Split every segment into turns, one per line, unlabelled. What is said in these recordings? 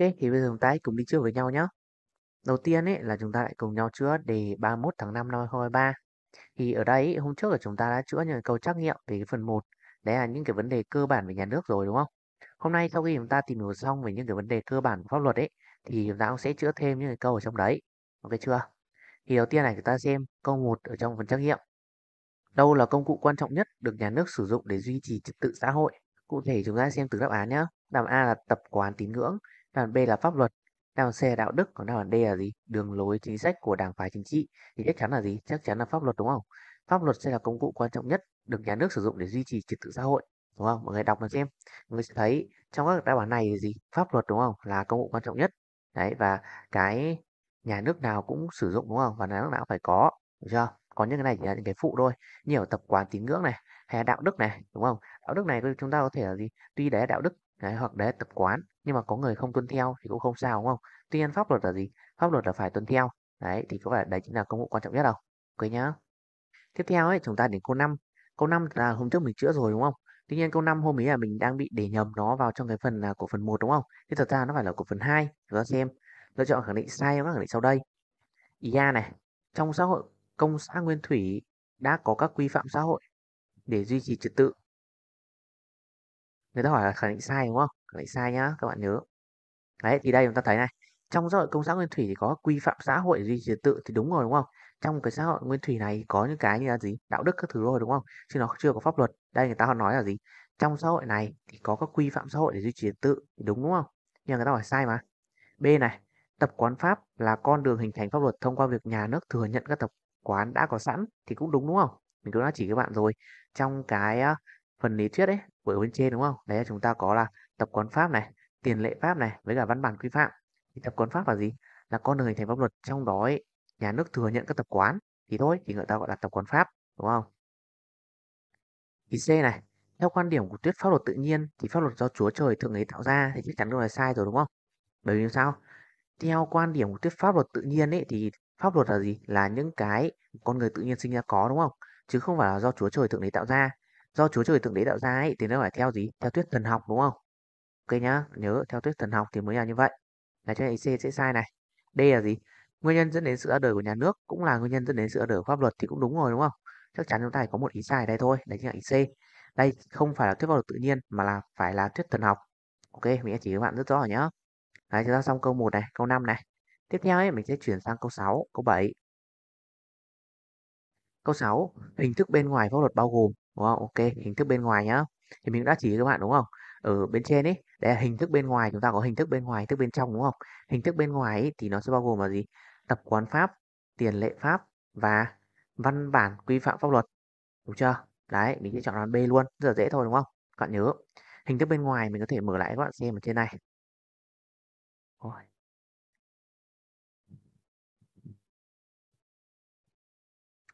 Ok, thì bây giờ chúng ta hãy cùng đi trước với nhau nhé. Đầu tiên ấy là chúng ta lại cùng nhau chữa đề 31 tháng 5 năm 2023. Thì ở đây hôm trước là chúng ta đã chữa những câu trắc nghiệm về cái phần 1. Đấy là những cái vấn đề cơ bản về nhà nước rồi đúng không? Hôm nay sau khi chúng ta tìm hiểu xong về những cái vấn đề cơ bản của pháp luật ấy thì chúng ta cũng sẽ chữa thêm những cái câu ở trong đấy. Ok chưa? Thì đầu tiên này chúng ta xem câu 1 ở trong phần trắc nghiệm. Đâu là công cụ quan trọng nhất được nhà nước sử dụng để duy trì trật tự xã hội? Cụ thể chúng ta xem từ đáp án nhé. Đáp A là tập quán tín ngưỡng, Đảng B là pháp luật, đảng C là đạo đức, còn đảng D là gì? Đường lối chính sách của đảng phái chính trị thì chắc chắn là gì? Chắc chắn là pháp luật đúng không? Pháp luật sẽ là công cụ quan trọng nhất được nhà nước sử dụng để duy trì trật tự xã hội đúng không? Mọi người đọc mà xem, mọi người sẽ thấy trong các đáp án này là gì? Pháp luật đúng không? Là công cụ quan trọng nhất. Đấy và cái nhà nước nào cũng sử dụng đúng không? Và nhà nước nào cũng phải có, được chưa? Có những cái này chỉ là những cái phụ thôi. Nhiều tập quán tín ngưỡng này hay là đạo đức này, đúng không? Đạo đức này chúng ta có thể là gì? Tuy đấy là đạo đức đấy, hoặc đấy là tập quán nhưng mà có người không tuân theo thì cũng không sao đúng không tuy nhiên pháp luật là gì pháp luật là phải tuân theo đấy thì có phải đấy chính là công cụ quan trọng nhất đâu ok nhá tiếp theo ấy chúng ta đến câu 5 câu 5 là hôm trước mình chữa rồi đúng không tuy nhiên câu 5 hôm ấy là mình đang bị để nhầm nó vào trong cái phần là của phần 1 đúng không thì thật ra nó phải là của phần 2 chúng ta xem lựa chọn khẳng định sai các khẳng định sau đây IA này trong xã hội công xã nguyên thủy đã có các quy phạm xã hội để duy trì trật tự người ta hỏi là khẳng định sai đúng không lấy sai nhá các bạn nhớ đấy thì đây chúng ta thấy này trong xã hội công xã nguyên thủy thì có quy phạm xã hội duy trật tự thì đúng rồi đúng không trong cái xã hội nguyên thủy này có những cái như là gì đạo đức các thứ rồi đúng không chứ nó chưa có pháp luật đây người ta họ nói là gì trong xã hội này thì có các quy phạm xã hội để duy trì trật tự đúng đúng không nhưng người ta hỏi sai mà b này tập quán pháp là con đường hình thành pháp luật thông qua việc nhà nước thừa nhận các tập quán đã có sẵn thì cũng đúng đúng không mình cũng đã chỉ các bạn rồi trong cái phần lý thuyết ấy của bên trên đúng không đấy chúng ta có là tập quán pháp này tiền lệ pháp này với cả văn bản quy phạm thì tập quán pháp là gì là con đường hình thành pháp luật trong đó ấy, nhà nước thừa nhận các tập quán thì thôi thì người ta gọi là tập quán pháp đúng không thì C này theo quan điểm của thuyết pháp luật tự nhiên thì pháp luật do Chúa trời thượng ấy tạo ra thì chắc chắn đâu là sai rồi đúng không bởi vì sao theo quan điểm của thuyết pháp luật tự nhiên ấy thì pháp luật là gì là những cái con người tự nhiên sinh ra có đúng không chứ không phải là do Chúa trời thượng đế tạo ra do Chúa trời thượng đế tạo ra ấy thì nó phải theo gì theo thuyết thần học đúng không Ok nhá, nhớ theo thuyết thần học thì mới là như vậy. Là cho nên C sẽ sai này. D là gì? Nguyên nhân dẫn đến sự ra đời của nhà nước cũng là nguyên nhân dẫn đến sự ra đời của pháp luật thì cũng đúng rồi đúng không? Chắc chắn chúng ta chỉ có một ý sai ở đây thôi, đấy chính là ý C. Đây không phải là thuyết pháp luật tự nhiên mà là phải là thuyết thần học. Ok, mình đã chỉ các bạn rất rõ rồi nhá. Đấy, chúng ta xong câu 1 này, câu 5 này. Tiếp theo ấy, mình sẽ chuyển sang câu 6, câu 7. Câu 6, hình thức bên ngoài pháp luật bao gồm. Đúng không? Ok, hình thức bên ngoài nhá. Thì mình đã chỉ các bạn đúng không? ở bên trên ấy đây là hình thức bên ngoài chúng ta có hình thức bên ngoài hình thức bên trong đúng không hình thức bên ngoài ấy, thì nó sẽ bao gồm là gì tập quán pháp tiền lệ pháp và văn bản quy phạm pháp luật đúng chưa đấy mình sẽ chọn đoạn B luôn rất là dễ thôi đúng không các bạn nhớ hình thức bên ngoài mình có thể mở lại các bạn xem ở trên này Ôi.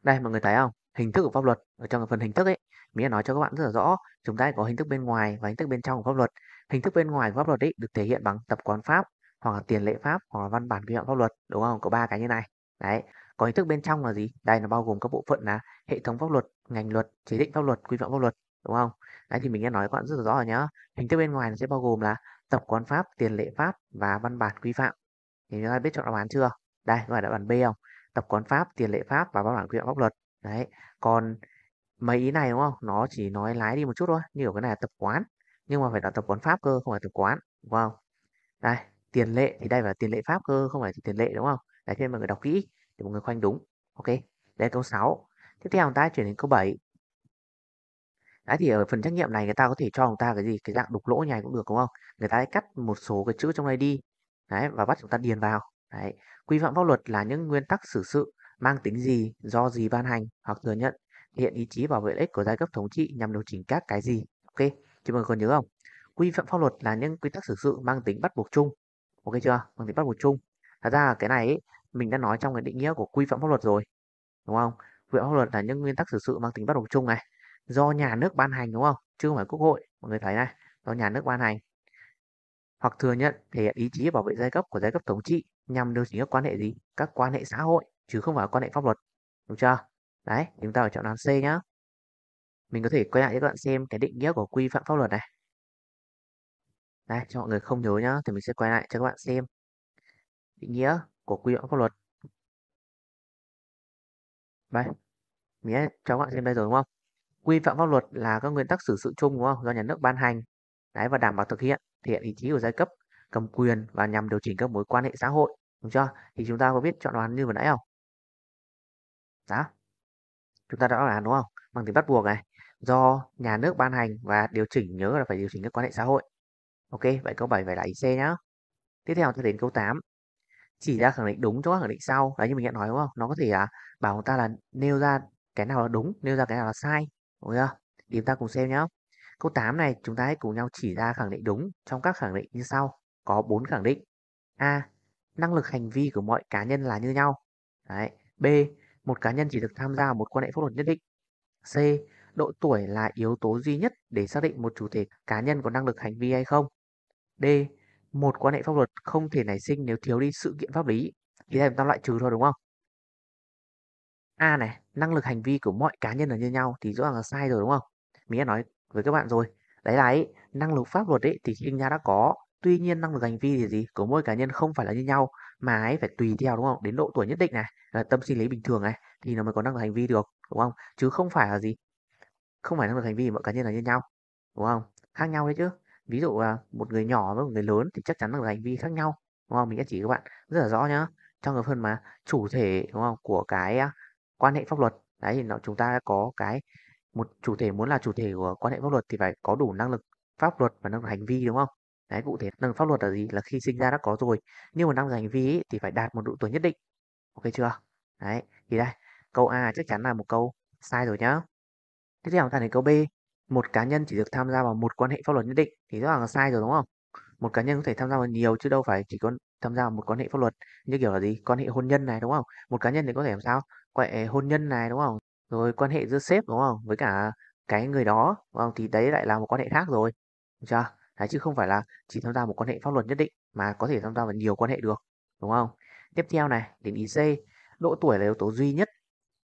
đây mọi người thấy không hình thức của pháp luật ở trong phần hình thức ấy mình đã nói cho các bạn rất là rõ, chúng ta có hình thức bên ngoài và hình thức bên trong của pháp luật. Hình thức bên ngoài của pháp luật ấy được thể hiện bằng tập quán pháp hoặc là tiền lệ pháp hoặc là văn bản quy phạm pháp luật, đúng không? Có ba cái như này. Đấy, có hình thức bên trong là gì? Đây nó bao gồm các bộ phận là hệ thống pháp luật, ngành luật, chế định pháp luật, quy phạm pháp luật, đúng không? Đấy thì mình đã nói các bạn rất là rõ rồi nhá. Hình thức bên ngoài nó sẽ bao gồm là tập quán pháp, tiền lệ pháp và văn bản quy phạm. Thì chúng ta biết chọn đáp án chưa? Đây, gọi là đáp án B không? Tập quán pháp, tiền lệ pháp và văn bản quy phạm pháp luật. Đấy, còn mấy ý này đúng không nó chỉ nói lái đi một chút thôi như kiểu cái này là tập quán nhưng mà phải là tập quán pháp cơ không phải tập quán đúng không đây tiền lệ thì đây là tiền lệ pháp cơ không phải tiền lệ đúng không đấy cho nên mọi người đọc kỹ để mọi người khoanh đúng ok đấy là câu 6 tiếp theo chúng ta chuyển đến câu 7 Đấy thì ở phần trắc nghiệm này người ta có thể cho chúng ta cái gì cái dạng đục lỗ nhài cũng được đúng không? Người ta cắt một số cái chữ trong đây đi đấy, và bắt chúng ta điền vào. Đấy. Quy phạm pháp luật là những nguyên tắc xử sự mang tính gì, do gì ban hành hoặc thừa nhận hiện ý chí bảo vệ lợi ích của giai cấp thống trị nhằm điều chỉnh các cái gì. Ok, chúng mình còn nhớ không? Quy phạm pháp luật là những quy tắc xử sự mang tính bắt buộc chung. Ok chưa? Mang tính bắt buộc chung. Thật ra cái này ấy, mình đã nói trong cái định nghĩa của quy phạm pháp luật rồi. Đúng không? Quy phạm pháp luật là những nguyên tắc xử sự mang tính bắt buộc chung này. Do nhà nước ban hành đúng không? Chứ không phải quốc hội. Mọi người thấy này. Do nhà nước ban hành. Hoặc thừa nhận thể hiện ý chí bảo vệ giai cấp của giai cấp thống trị nhằm điều chỉnh các quan hệ gì? Các quan hệ xã hội chứ không phải quan hệ pháp luật. Đúng chưa? Đấy, chúng ta phải chọn đoán C nhá. Mình có thể quay lại cho các bạn xem cái định nghĩa của quy phạm pháp luật này. Đây, cho mọi người không nhớ nhá, thì mình sẽ quay lại cho các bạn xem định nghĩa của quy phạm pháp luật. Đây, mình đã cho các bạn xem đây rồi đúng không? Quy phạm pháp luật là các nguyên tắc xử sự chung đúng không? Do nhà nước ban hành đấy và đảm bảo thực hiện thể hiện ý chí của giai cấp cầm quyền và nhằm điều chỉnh các mối quan hệ xã hội đúng chưa thì chúng ta có biết chọn đoán như vừa nãy không đó dạ chúng ta đã có án đúng không bằng tính bắt buộc này do nhà nước ban hành và điều chỉnh nhớ là phải điều chỉnh các quan hệ xã hội ok vậy câu 7 phải là ý c nhá tiếp theo ta đến câu 8 chỉ ra khẳng định đúng cho các khẳng định sau đấy như mình đã nói đúng không nó có thể là bảo chúng ta là nêu ra cái nào là đúng nêu ra cái nào là sai đúng chưa thì chúng ta cùng xem nhá câu 8 này chúng ta hãy cùng nhau chỉ ra khẳng định đúng trong các khẳng định như sau có bốn khẳng định a năng lực hành vi của mọi cá nhân là như nhau đấy b một cá nhân chỉ được tham gia một quan hệ pháp luật nhất định. C. Độ tuổi là yếu tố duy nhất để xác định một chủ thể cá nhân có năng lực hành vi hay không. D. Một quan hệ pháp luật không thể nảy sinh nếu thiếu đi sự kiện pháp lý. Ý đây chúng ta loại trừ thôi đúng không? A này, năng lực hành vi của mọi cá nhân là như nhau thì rõ ràng là sai rồi đúng không? Mình đã nói với các bạn rồi. Đấy là ấy, năng lực pháp luật ấy thì chuyên gia đã có. Tuy nhiên năng lực hành vi thì gì của mỗi cá nhân không phải là như nhau mà ấy phải tùy theo đúng không đến độ tuổi nhất định này là tâm sinh lý bình thường này thì nó mới có năng lực hành vi được đúng không chứ không phải là gì không phải năng lực hành vi mọi cá nhân là như nhau đúng không khác nhau đấy chứ ví dụ là một người nhỏ với một người lớn thì chắc chắn năng lực hành vi khác nhau đúng không mình đã chỉ các bạn rất là rõ nhá trong cái phần mà chủ thể đúng không của cái quan hệ pháp luật đấy thì nó chúng ta có cái một chủ thể muốn là chủ thể của quan hệ pháp luật thì phải có đủ năng lực pháp luật và năng lực hành vi đúng không Đấy, cụ thể nâng pháp luật là gì? Là khi sinh ra đã có rồi. Nhưng mà năm hành vi ý, thì phải đạt một độ tuổi nhất định. Ok chưa? Đấy, thì đây, câu A chắc chắn là một câu sai rồi nhá. Tiếp theo ta đến câu B. Một cá nhân chỉ được tham gia vào một quan hệ pháp luật nhất định thì rõ ràng là sai rồi đúng không? Một cá nhân có thể tham gia vào nhiều chứ đâu phải chỉ có tham gia vào một quan hệ pháp luật như kiểu là gì? Quan hệ hôn nhân này đúng không? Một cá nhân thì có thể làm sao? Quan hệ hôn nhân này đúng không? Rồi quan hệ giữa sếp đúng không? Với cả cái người đó đúng không? Thì đấy lại là một quan hệ khác rồi. Được chưa? Đấy, chứ không phải là chỉ tham gia một quan hệ pháp luật nhất định mà có thể tham gia vào nhiều quan hệ được, đúng không? Tiếp theo này, đến ý C, độ tuổi là yếu tố duy nhất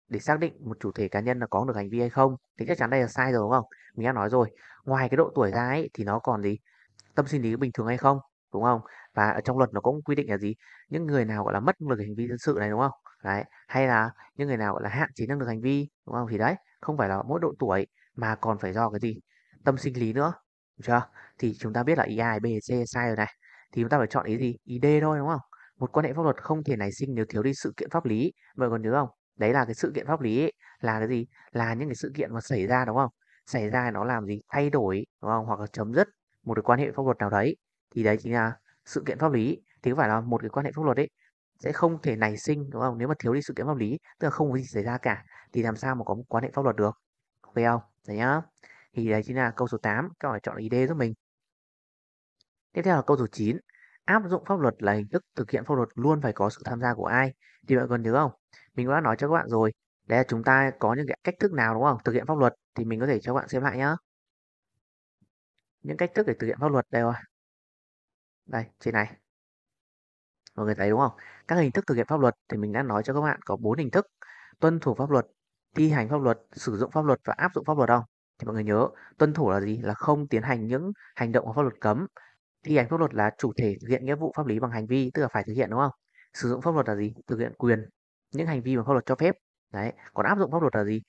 để xác định một chủ thể cá nhân là có được hành vi hay không. Thì chắc chắn đây là sai rồi đúng không? Mình đã nói rồi, ngoài cái độ tuổi ra ấy thì nó còn gì? Tâm sinh lý bình thường hay không? Đúng không? Và ở trong luật nó cũng quy định là gì? Những người nào gọi là mất được hành vi dân sự này đúng không? Đấy, hay là những người nào gọi là hạn chế năng lực hành vi đúng không? Thì đấy, không phải là mỗi độ tuổi mà còn phải do cái gì? Tâm sinh lý nữa Đúng chưa? Thì chúng ta biết là ý A, B, C sai rồi này. Thì chúng ta phải chọn ý gì? Ý D thôi đúng không? Một quan hệ pháp luật không thể nảy sinh nếu thiếu đi sự kiện pháp lý. Mọi người còn nhớ không? Đấy là cái sự kiện pháp lý ấy. là cái gì? Là những cái sự kiện mà xảy ra đúng không? Xảy ra nó làm gì? Thay đổi đúng không? Hoặc là chấm dứt một cái quan hệ pháp luật nào đấy. Thì đấy chính là sự kiện pháp lý. Thì phải là một cái quan hệ pháp luật ấy sẽ không thể nảy sinh đúng không? Nếu mà thiếu đi sự kiện pháp lý, tức là không có gì xảy ra cả thì làm sao mà có một quan hệ pháp luật được? Ok không? Đấy nhá. Thì đấy à, chính là câu số 8, các bạn chọn là ID giúp mình. Tiếp theo là câu số 9, áp dụng pháp luật là hình thức thực hiện pháp luật luôn phải có sự tham gia của ai. Thì bạn còn nhớ không? Mình đã nói cho các bạn rồi, đấy là chúng ta có những cái cách thức nào đúng không? Thực hiện pháp luật thì mình có thể cho các bạn xem lại nhá. Những cách thức để thực hiện pháp luật đây rồi. Đây, trên này. Mọi người thấy đúng không? Các hình thức thực hiện pháp luật thì mình đã nói cho các bạn có bốn hình thức. Tuân thủ pháp luật, thi hành pháp luật, sử dụng pháp luật và áp dụng pháp luật không? thì mọi người nhớ tuân thủ là gì là không tiến hành những hành động có pháp luật cấm thi hành pháp luật là chủ thể thực hiện nghĩa vụ pháp lý bằng hành vi tức là phải thực hiện đúng không sử dụng pháp luật là gì thực hiện quyền những hành vi mà pháp luật cho phép đấy còn áp dụng pháp luật là gì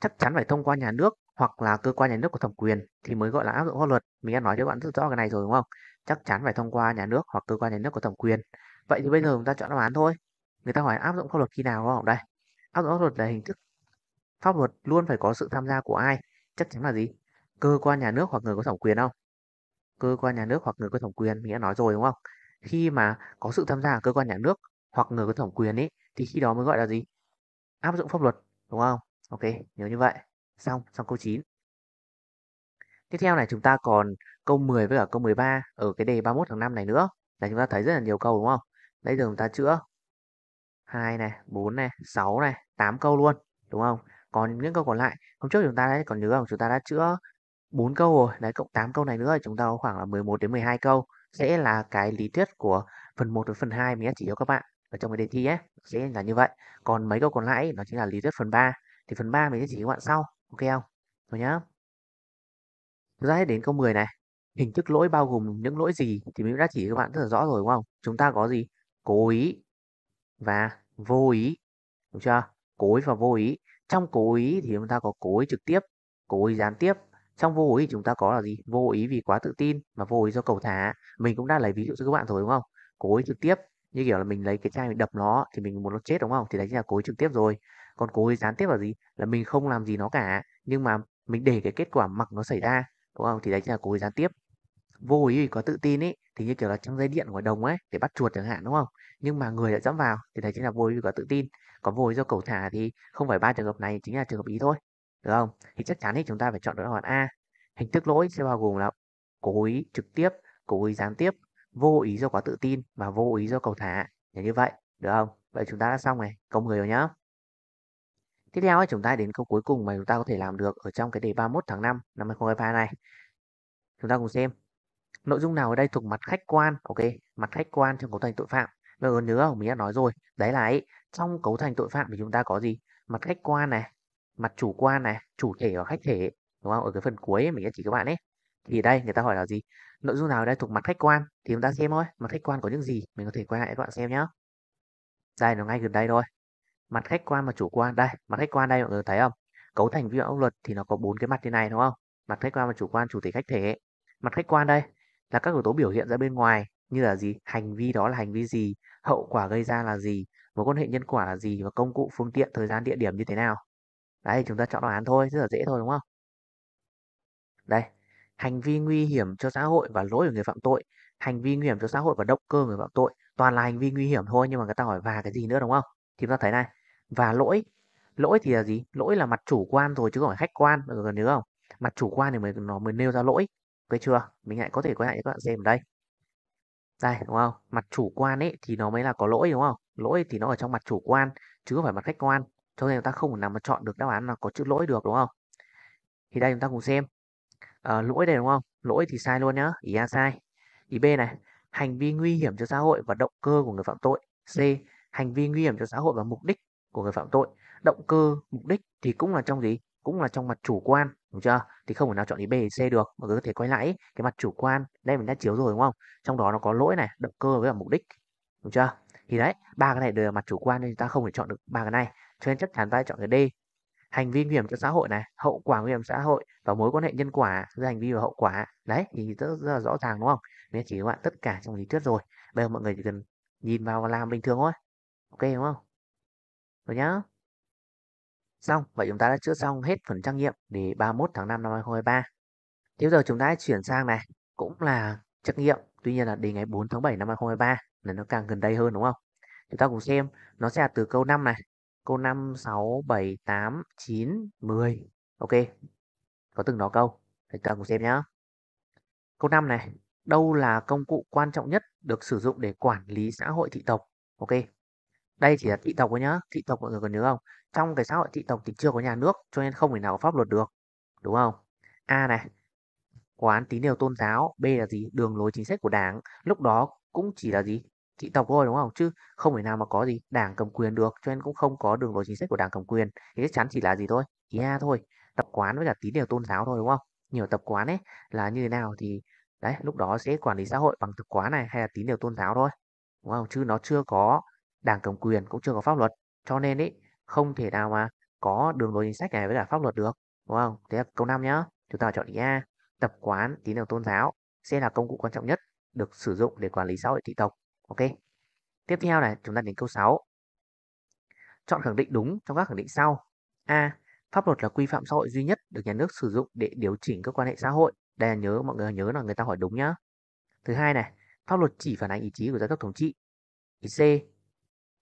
chắc chắn phải thông qua nhà nước hoặc là cơ quan nhà nước có thẩm quyền thì mới gọi là áp dụng pháp luật mình đã nói cho bạn rất rõ cái này rồi đúng không chắc chắn phải thông qua nhà nước hoặc cơ quan nhà nước có thẩm quyền vậy thì bây giờ chúng ta chọn đáp án thôi người ta hỏi áp dụng pháp luật khi nào đúng không đây áp dụng pháp luật là hình thức pháp luật luôn phải có sự tham gia của ai chắc chắn là gì cơ quan nhà nước hoặc người có thẩm quyền không cơ quan nhà nước hoặc người có thẩm quyền mình đã nói rồi đúng không khi mà có sự tham gia của cơ quan nhà nước hoặc người có thẩm quyền ấy thì khi đó mới gọi là gì áp dụng pháp luật đúng không ok nhớ như vậy xong xong câu 9 tiếp theo này chúng ta còn câu 10 với cả câu 13 ở cái đề 31 tháng 5 này nữa là chúng ta thấy rất là nhiều câu đúng không đây giờ chúng ta chữa 2 này 4 này 6 này 8 câu luôn đúng không còn những câu còn lại hôm trước chúng ta đã còn nhớ không? chúng ta đã chữa 4 câu rồi đấy cộng 8 câu này nữa thì chúng ta có khoảng là 11 đến 12 câu sẽ là cái lý thuyết của phần 1 với phần 2 mình đã chỉ cho các bạn ở trong cái đề thi ấy sẽ là như vậy còn mấy câu còn lại nó chính là lý thuyết phần 3 thì phần 3 mình sẽ chỉ các bạn sau ok không rồi nhá chúng ta hãy đến câu 10 này hình thức lỗi bao gồm những lỗi gì thì mình đã chỉ các bạn rất là rõ rồi đúng không chúng ta có gì cố ý và vô ý đúng chưa cố ý và vô ý trong cố ý thì chúng ta có cố ý trực tiếp cố ý gián tiếp trong vô ý chúng ta có là gì vô ý vì quá tự tin mà vô ý do cầu thả mình cũng đã lấy ví dụ cho các bạn rồi đúng không cố ý trực tiếp như kiểu là mình lấy cái chai mình đập nó thì mình muốn nó chết đúng không thì đấy chính là cố ý trực tiếp rồi còn cố ý gián tiếp là gì là mình không làm gì nó cả nhưng mà mình để cái kết quả mặc nó xảy ra đúng không thì đấy chính là cố ý gián tiếp vô ý vì quá tự tin ấy thì như kiểu là trong dây điện ngoài đồng ấy để bắt chuột chẳng hạn đúng không nhưng mà người đã dám vào thì đấy chính là vô ý vì quá tự tin có vùi do cầu thả thì không phải ba trường hợp này chính là trường hợp ý thôi được không thì chắc chắn thì chúng ta phải chọn đáp án a hình thức lỗi sẽ bao gồm là cố ý trực tiếp cố ý gián tiếp vô ý do quá tự tin và vô ý do cầu thả để như vậy được không vậy chúng ta đã xong này câu 10 rồi nhá tiếp theo ấy, chúng ta đến câu cuối cùng mà chúng ta có thể làm được ở trong cái đề 31 tháng 5 năm 2023 này chúng ta cùng xem nội dung nào ở đây thuộc mặt khách quan ok mặt khách quan trong cấu thành tội phạm Mọi người nhớ không? Mình đã nói rồi. Đấy là ấy, trong cấu thành tội phạm thì chúng ta có gì mặt khách quan này mặt chủ quan này chủ thể và khách thể đúng không ở cái phần cuối ấy, mình sẽ chỉ các bạn ấy thì đây người ta hỏi là gì nội dung nào đây thuộc mặt khách quan thì chúng ta xem thôi mặt khách quan có những gì mình có thể quay lại các bạn xem nhé đây nó ngay gần đây thôi mặt khách quan và chủ quan đây mặt khách quan đây mọi người thấy không cấu thành vi phạm pháp luật thì nó có bốn cái mặt như này đúng không mặt khách quan và chủ quan chủ thể khách thể mặt khách quan đây là các yếu tố biểu hiện ra bên ngoài như là gì hành vi đó là hành vi gì hậu quả gây ra là gì mối quan hệ nhân quả là gì và công cụ phương tiện thời gian địa điểm như thế nào đấy chúng ta chọn đáp án thôi rất là dễ thôi đúng không đây hành vi nguy hiểm cho xã hội và lỗi của người phạm tội hành vi nguy hiểm cho xã hội và động cơ người phạm tội toàn là hành vi nguy hiểm thôi nhưng mà người ta hỏi và cái gì nữa đúng không thì chúng ta thấy này và lỗi lỗi thì là gì lỗi là mặt chủ quan rồi chứ không phải khách quan mọi người nhớ không mặt chủ quan thì mới nó mới nêu ra lỗi ok chưa mình lại có thể quay lại cho các bạn xem ở đây đây đúng không mặt chủ quan ấy thì nó mới là có lỗi đúng không lỗi thì nó ở trong mặt chủ quan chứ không phải mặt khách quan cho nên chúng ta không thể nào mà chọn được đáp án là có chữ lỗi được đúng không thì đây chúng ta cùng xem à, lỗi đây đúng không lỗi thì sai luôn nhá ý A sai ý B này hành vi nguy hiểm cho xã hội và động cơ của người phạm tội C hành vi nguy hiểm cho xã hội và mục đích của người phạm tội động cơ mục đích thì cũng là trong gì cũng là trong mặt chủ quan đúng chưa thì không thể nào chọn ý B ý C được mà cứ có thể quay lại cái mặt chủ quan đây mình đã chiếu rồi đúng không trong đó nó có lỗi này động cơ với mục đích đúng chưa thì đấy ba cái này đều là mặt chủ quan nên chúng ta không thể chọn được ba cái này cho nên chắc chắn ta chọn cái D hành vi nguy hiểm cho xã hội này hậu quả nguy hiểm xã hội và mối quan hệ nhân quả giữa hành vi và hậu quả đấy thì rất, rất là rõ ràng đúng không nên chỉ các bạn tất cả trong lý thuyết rồi bây giờ mọi người chỉ cần nhìn vào và làm bình thường thôi ok đúng không rồi nhá xong vậy chúng ta đã chữa xong hết phần trắc nghiệm để 31 tháng 5 năm 2023 tiếp giờ chúng ta chuyển sang này cũng là trắc nghiệm tuy nhiên là đến ngày 4 tháng 7 năm 2023 là nó càng gần đây hơn đúng không? Chúng ta cùng xem, nó sẽ là từ câu 5 này. Câu 5, 6, 7, 8, 9, 10. Ok, có từng đó câu. Chúng ta cùng xem nhá, Câu 5 này, đâu là công cụ quan trọng nhất được sử dụng để quản lý xã hội thị tộc? Ok, đây chỉ là thị tộc thôi nhá. Thị tộc mọi người còn nhớ không? Trong cái xã hội thị tộc thì chưa có nhà nước, cho nên không thể nào có pháp luật được. Đúng không? A này, quán tín điều tôn giáo, B là gì? Đường lối chính sách của đảng. Lúc đó cũng chỉ là gì thị tộc thôi đúng không chứ không thể nào mà có gì đảng cầm quyền được cho nên cũng không có đường lối chính sách của đảng cầm quyền thì chắc chắn chỉ là gì thôi ý a thôi tập quán với cả tín điều tôn giáo thôi đúng không nhiều tập quán ấy là như thế nào thì đấy lúc đó sẽ quản lý xã hội bằng tập quán này hay là tín điều tôn giáo thôi đúng không chứ nó chưa có đảng cầm quyền cũng chưa có pháp luật cho nên ấy không thể nào mà có đường lối chính sách này với cả pháp luật được đúng không thế là câu năm nhá chúng ta chọn ý a tập quán tín điều tôn giáo sẽ là công cụ quan trọng nhất được sử dụng để quản lý xã hội thị tộc. Ok. Tiếp theo này, chúng ta đến câu 6. Chọn khẳng định đúng trong các khẳng định sau. A. Pháp luật là quy phạm xã hội duy nhất được nhà nước sử dụng để điều chỉnh các quan hệ xã hội. Đây là nhớ, mọi người nhớ là người ta hỏi đúng nhá. Thứ hai này, pháp luật chỉ phản ánh ý chí của giai cấp thống trị. C.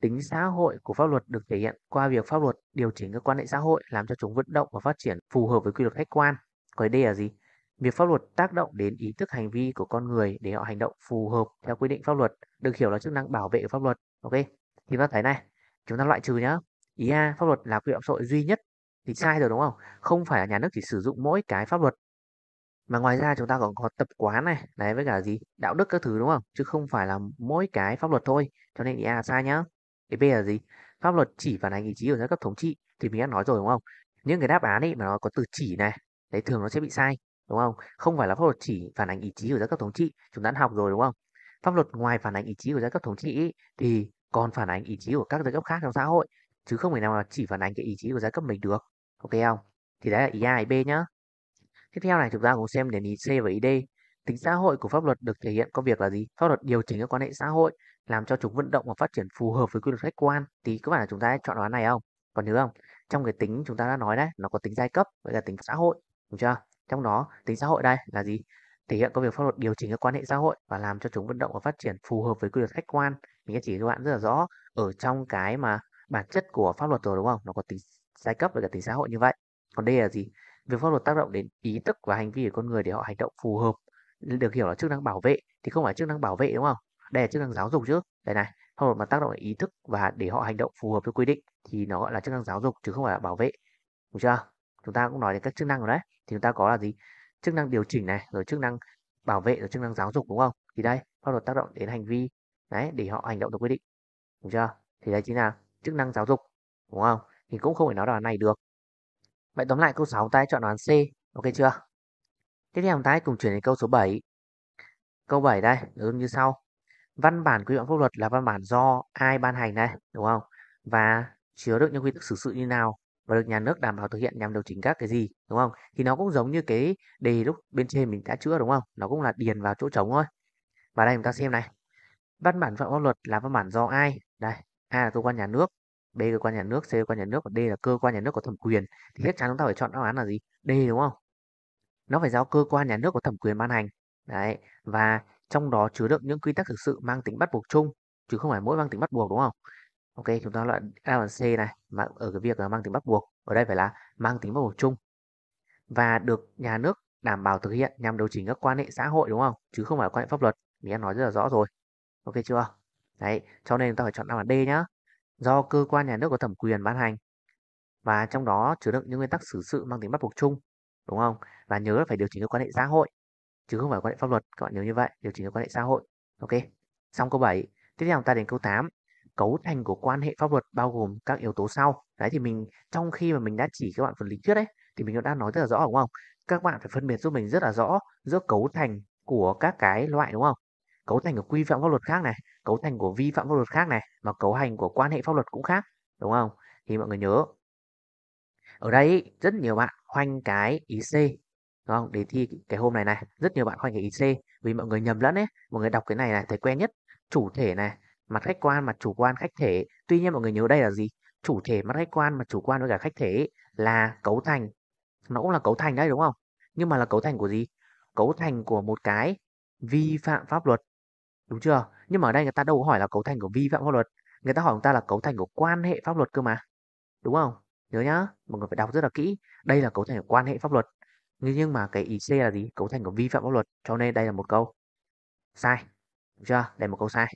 Tính xã hội của pháp luật được thể hiện qua việc pháp luật điều chỉnh các quan hệ xã hội làm cho chúng vận động và phát triển phù hợp với quy luật khách quan. Còn D là gì? Việc pháp luật tác động đến ý thức hành vi của con người để họ hành động phù hợp theo quy định pháp luật được hiểu là chức năng bảo vệ của pháp luật. Ok, thì ta thấy này, chúng ta loại trừ nhá. Ý A, pháp luật là quy phạm xã hội duy nhất thì sai rồi đúng không? Không phải là nhà nước chỉ sử dụng mỗi cái pháp luật mà ngoài ra chúng ta còn có tập quán này đấy với cả gì đạo đức các thứ đúng không chứ không phải là mỗi cái pháp luật thôi cho nên ý a là sai nhá ý b là gì pháp luật chỉ phản ánh ý chí của giai cấp thống trị thì mình đã nói rồi đúng không những cái đáp án ấy mà nó có từ chỉ này đấy thường nó sẽ bị sai đúng không không phải là pháp luật chỉ phản ánh ý chí của giai cấp thống trị chúng ta đã học rồi đúng không pháp luật ngoài phản ánh ý chí của giai cấp thống trị ấy, thì còn phản ánh ý chí của các giai cấp khác trong xã hội chứ không thể nào là chỉ phản ánh cái ý chí của giai cấp mình được ok không thì đấy là ý a ý b nhá tiếp theo này chúng ta cùng xem đến ý c và ý d tính xã hội của pháp luật được thể hiện có việc là gì pháp luật điều chỉnh các quan hệ xã hội làm cho chúng vận động và phát triển phù hợp với quy luật khách quan thì các bạn là chúng ta chọn đoán này không còn nhớ không trong cái tính chúng ta đã nói đấy nó có tính giai cấp với cả tính xã hội đúng chưa trong đó, tính xã hội đây là gì? Thể hiện công việc pháp luật điều chỉnh các quan hệ xã hội và làm cho chúng vận động và phát triển phù hợp với quy luật khách quan. Mình chỉ các bạn rất là rõ ở trong cái mà bản chất của pháp luật rồi đúng không? Nó có tính giai cấp và cả tính xã hội như vậy. Còn đây là gì? Việc pháp luật tác động đến ý thức và hành vi của con người để họ hành động phù hợp được hiểu là chức năng bảo vệ thì không phải chức năng bảo vệ đúng không? Đây là chức năng giáo dục chứ. Đây này, pháp luật mà tác động đến ý thức và để họ hành động phù hợp với quy định thì nó gọi là chức năng giáo dục chứ không phải là bảo vệ. Đúng chưa? chúng ta cũng nói đến các chức năng rồi đấy thì chúng ta có là gì chức năng điều chỉnh này rồi chức năng bảo vệ rồi chức năng giáo dục đúng không thì đây pháp luật tác động đến hành vi đấy để họ hành động theo quy định đúng chưa thì đây chính là chức năng giáo dục đúng không thì cũng không phải nói đoạn này được vậy tóm lại câu 6 ta chọn đoán C ok chưa tiếp theo ta cùng chuyển đến câu số 7 câu 7 đây đúng như sau văn bản quy phạm pháp luật là văn bản do ai ban hành này đúng không và chứa đựng những quy tắc xử sự như nào và được nhà nước đảm bảo thực hiện nhằm điều chỉnh các cái gì đúng không thì nó cũng giống như cái đề lúc bên trên mình đã chữa đúng không nó cũng là điền vào chỗ trống thôi và đây chúng ta xem này văn bản phạm pháp luật là văn bản do ai đây a là cơ quan nhà nước b cơ quan nhà nước c cơ quan nhà nước và d là cơ quan nhà nước có thẩm quyền thì chắc dạ. chắn chúng ta phải chọn đáp án là gì d đúng không nó phải do cơ quan nhà nước có thẩm quyền ban hành đấy và trong đó chứa đựng những quy tắc thực sự mang tính bắt buộc chung chứ không phải mỗi mang tính bắt buộc đúng không ok chúng ta loại A và C này mà ở cái việc mang tính bắt buộc ở đây phải là mang tính bắt buộc chung và được nhà nước đảm bảo thực hiện nhằm điều chỉnh các quan hệ xã hội đúng không chứ không phải quan hệ pháp luật mình đã nói rất là rõ rồi ok chưa đấy cho nên chúng ta phải chọn đáp án D nhá do cơ quan nhà nước có thẩm quyền ban hành và trong đó chứa đựng những nguyên tắc xử sự mang tính bắt buộc chung đúng không và nhớ là phải điều chỉnh các quan hệ xã hội chứ không phải quan hệ pháp luật các bạn nhớ như vậy điều chỉnh các quan hệ xã hội ok xong câu 7 tiếp theo ta đến câu 8 cấu thành của quan hệ pháp luật bao gồm các yếu tố sau đấy thì mình trong khi mà mình đã chỉ các bạn phần lý thuyết đấy thì mình đã nói rất là rõ đúng không các bạn phải phân biệt giúp mình rất là rõ giữa cấu thành của các cái loại đúng không cấu thành của quy phạm pháp luật khác này cấu thành của vi phạm pháp luật khác này mà cấu hành của quan hệ pháp luật cũng khác đúng không thì mọi người nhớ ở đây rất nhiều bạn khoanh cái ý c đúng không để thi cái hôm này này rất nhiều bạn khoanh cái ý c vì mọi người nhầm lẫn ấy mọi người đọc cái này này thấy quen nhất chủ thể này mặt khách quan mặt chủ quan khách thể tuy nhiên mọi người nhớ đây là gì chủ thể mặt khách quan mặt chủ quan với cả khách thể là cấu thành nó cũng là cấu thành đấy đúng không nhưng mà là cấu thành của gì cấu thành của một cái vi phạm pháp luật đúng chưa nhưng mà ở đây người ta đâu có hỏi là cấu thành của vi phạm pháp luật người ta hỏi người ta là cấu thành của quan hệ pháp luật cơ mà đúng không nhớ nhá mọi người phải đọc rất là kỹ đây là cấu thành của quan hệ pháp luật nhưng mà cái ý C là gì cấu thành của vi phạm pháp luật cho nên đây là một câu sai đúng chưa đây là một câu sai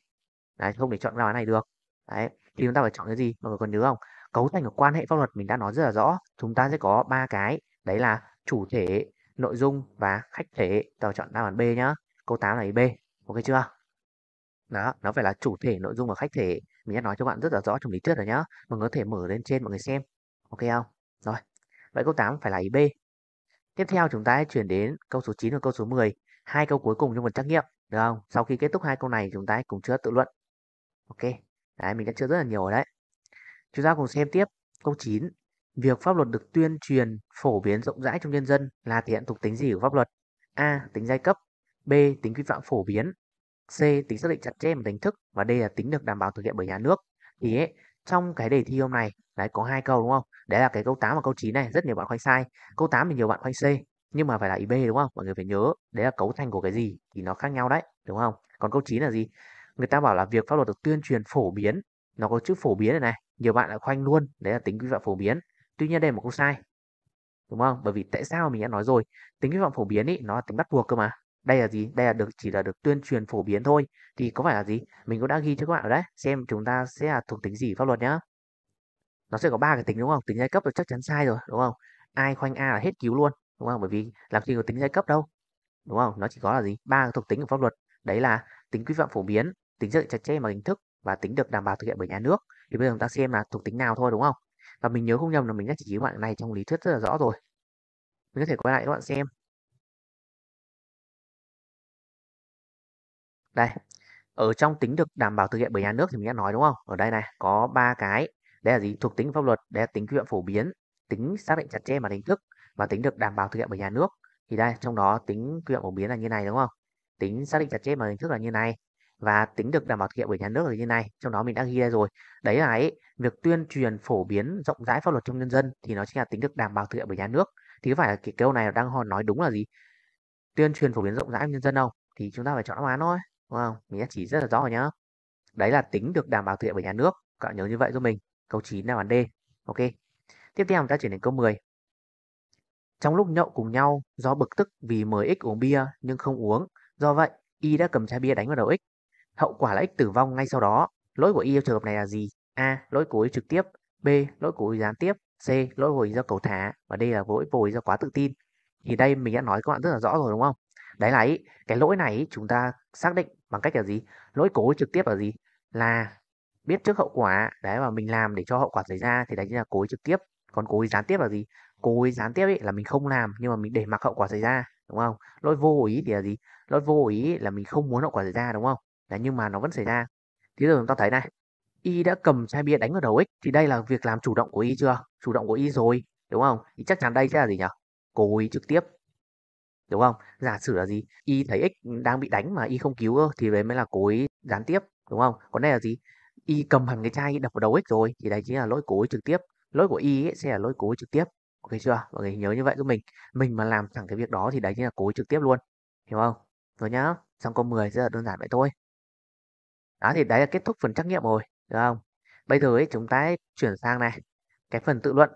đấy không để chọn án này được đấy thì chúng ta phải chọn cái gì mọi người còn nhớ không cấu thành của quan hệ pháp luật mình đã nói rất là rõ chúng ta sẽ có ba cái đấy là chủ thể nội dung và khách thể tao chọn đáp án b nhá câu 8 là ý b ok chưa đó nó phải là chủ thể nội dung và khách thể mình đã nói cho bạn rất là rõ trong lý thuyết rồi nhá mọi người có thể mở lên trên mọi người xem ok không rồi vậy câu 8 phải là ý b tiếp theo chúng ta chuyển đến câu số 9 và câu số 10 hai câu cuối cùng trong phần trắc nghiệm được không sau khi kết thúc hai câu này chúng ta cùng chưa tự luận ok đấy mình đã chữa rất là nhiều ở đấy chúng ta cùng xem tiếp câu 9 việc pháp luật được tuyên truyền phổ biến rộng rãi trong nhân dân là thể hiện thuộc tính gì của pháp luật a tính giai cấp b tính vi phạm phổ biến c tính xác định chặt chẽ và đánh thức và d là tính được đảm bảo thực hiện bởi nhà nước thì ấy, trong cái đề thi hôm nay đấy có hai câu đúng không đấy là cái câu 8 và câu 9 này rất nhiều bạn khoanh sai câu 8 thì nhiều bạn khoanh C nhưng mà phải là B đúng không mọi người phải nhớ đấy là cấu thành của cái gì thì nó khác nhau đấy đúng không còn câu 9 là gì người ta bảo là việc pháp luật được tuyên truyền phổ biến nó có chữ phổ biến này này nhiều bạn lại khoanh luôn đấy là tính quy phạm phổ biến tuy nhiên đây một câu sai đúng không bởi vì tại sao mình đã nói rồi tính quy phạm phổ biến ý nó là tính bắt buộc cơ mà đây là gì đây là được chỉ là được tuyên truyền phổ biến thôi thì có phải là gì mình cũng đã ghi cho các bạn ở đấy xem chúng ta sẽ là thuộc tính gì pháp luật nhá nó sẽ có ba cái tính đúng không tính giai cấp là chắc chắn sai rồi đúng không ai khoanh a là hết cứu luôn đúng không bởi vì làm gì có tính giai cấp đâu đúng không nó chỉ có là gì ba thuộc tính của pháp luật đấy là tính quy phạm phổ biến tính xác chặt chẽ mà hình thức và tính được đảm bảo thực hiện bởi nhà nước thì bây giờ chúng ta xem là thuộc tính nào thôi đúng không và mình nhớ không nhầm là mình đã chỉ chỉ các bạn này trong lý thuyết rất là rõ rồi mình có thể quay lại các bạn xem đây ở trong tính được đảm bảo thực hiện bởi nhà nước thì mình đã nói đúng không ở đây này có ba cái đây là gì thuộc tính pháp luật đây là tính quy phạm phổ biến tính xác định chặt chẽ mà hình thức và tính được đảm bảo thực hiện bởi nhà nước thì đây trong đó tính quy phạm phổ biến là như này đúng không tính xác định chặt chẽ mà hình thức là như này và tính được đảm bảo thực hiện bởi nhà nước ở như này trong đó mình đã ghi ra rồi đấy là ấy, việc tuyên truyền phổ biến rộng rãi pháp luật trong nhân dân thì nó chính là tính được đảm bảo thực hiện bởi nhà nước thì có phải là cái câu này đang họ nói đúng là gì tuyên truyền phổ biến rộng rãi nhân dân không thì chúng ta phải chọn đáp án thôi đúng không mình đã chỉ rất là rõ rồi nhá đấy là tính được đảm bảo thực hiện bởi nhà nước các bạn nhớ như vậy giúp mình câu 9 là bản D ok tiếp theo chúng ta chuyển đến câu 10 trong lúc nhậu cùng nhau do bực tức vì mời x uống bia nhưng không uống do vậy y đã cầm chai bia đánh vào đầu x hậu quả là ích tử vong ngay sau đó. Lỗi của y trong trường hợp này là gì? A. Lỗi của y trực tiếp B. Lỗi của y gián tiếp C. Lỗi của y do cầu thả Và D là lỗi của y do quá tự tin Thì đây mình đã nói các bạn rất là rõ rồi đúng không? Đấy là ý, cái lỗi này chúng ta xác định bằng cách là gì? Lỗi cố trực tiếp là gì? Là biết trước hậu quả đấy và mình làm để cho hậu quả xảy ra thì đấy là cố trực tiếp còn cố gián tiếp là gì cố gián tiếp ý là mình không làm nhưng mà mình để mặc hậu quả xảy ra đúng không lỗi vô ý thì là gì lỗi vô ý là mình không muốn hậu quả xảy ra đúng không Đấy, nhưng mà nó vẫn xảy ra. Thế giờ chúng ta thấy này, Y đã cầm chai bia đánh vào đầu X thì đây là việc làm chủ động của Y chưa? Chủ động của Y rồi, đúng không? Thì chắc chắn đây sẽ là gì nhỉ? Cố ý trực tiếp. Đúng không? Giả sử là gì? Y thấy X đang bị đánh mà Y không cứu thì đấy mới là cố ý gián tiếp, đúng không? Còn đây là gì? Y cầm hẳn cái chai đập vào đầu X rồi thì đây chính là lỗi cố ý trực tiếp. Lỗi của Y sẽ là lỗi cố ý trực tiếp. Ok chưa? Mọi người nhớ như vậy giúp mình. Mình mà làm thẳng cái việc đó thì đấy chính là cố ý trực tiếp luôn. Hiểu không? Rồi nhá. Xong câu 10 rất là đơn giản vậy thôi đó thì đấy là kết thúc phần trắc nghiệm rồi được không bây giờ ấy chúng ta chuyển sang này cái phần tự luận